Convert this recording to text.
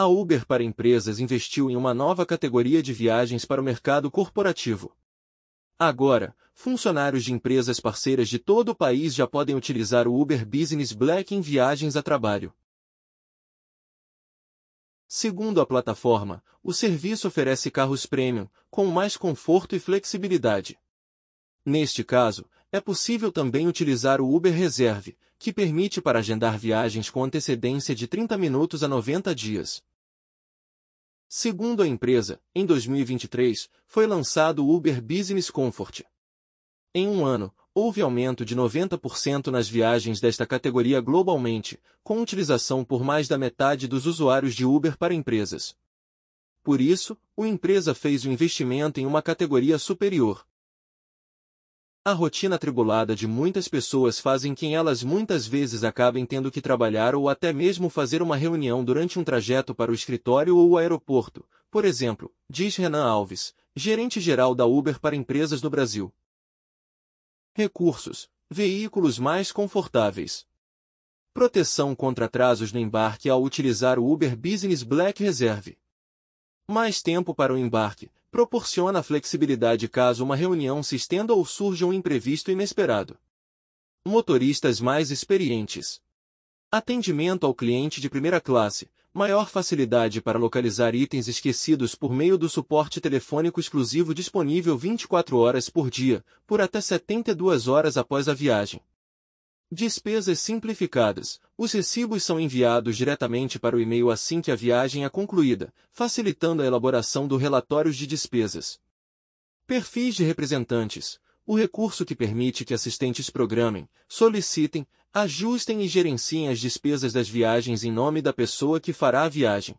a Uber para empresas investiu em uma nova categoria de viagens para o mercado corporativo. Agora, funcionários de empresas parceiras de todo o país já podem utilizar o Uber Business Black em viagens a trabalho. Segundo a plataforma, o serviço oferece carros premium, com mais conforto e flexibilidade. Neste caso, é possível também utilizar o Uber Reserve, que permite para agendar viagens com antecedência de 30 minutos a 90 dias. Segundo a empresa, em 2023, foi lançado o Uber Business Comfort. Em um ano, houve aumento de 90% nas viagens desta categoria globalmente, com utilização por mais da metade dos usuários de Uber para empresas. Por isso, a empresa fez o investimento em uma categoria superior, a rotina atribulada de muitas pessoas fazem quem elas muitas vezes acabem tendo que trabalhar ou até mesmo fazer uma reunião durante um trajeto para o escritório ou o aeroporto, por exemplo, diz Renan Alves, gerente-geral da Uber para empresas no Brasil. Recursos: Veículos mais confortáveis. Proteção contra atrasos no embarque ao utilizar o Uber Business Black Reserve. Mais tempo para o embarque, proporciona flexibilidade caso uma reunião se estenda ou surja um imprevisto inesperado. Motoristas mais experientes. Atendimento ao cliente de primeira classe, maior facilidade para localizar itens esquecidos por meio do suporte telefônico exclusivo disponível 24 horas por dia, por até 72 horas após a viagem. Despesas simplificadas. Os recibos são enviados diretamente para o e-mail assim que a viagem é concluída, facilitando a elaboração do relatório de despesas. Perfis de representantes. O recurso que permite que assistentes programem, solicitem, ajustem e gerenciem as despesas das viagens em nome da pessoa que fará a viagem.